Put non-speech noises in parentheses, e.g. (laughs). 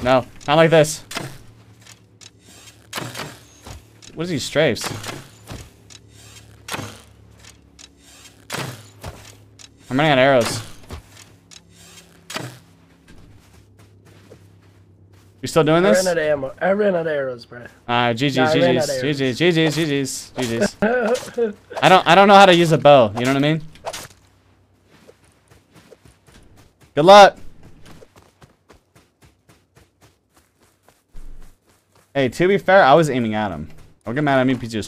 No, not like this. What is these stripes? I'm running out of arrows. You still doing this? I ran out I ran out of arrows, bro. Ah, uh, GG's, no, GG's, GG's, GG's, GG's, GG's, (laughs) GG's. I don't, I don't know how to use a bow. You know what I mean? Good luck. Hey, to be fair, I was aiming at him. Don't get mad at me because he was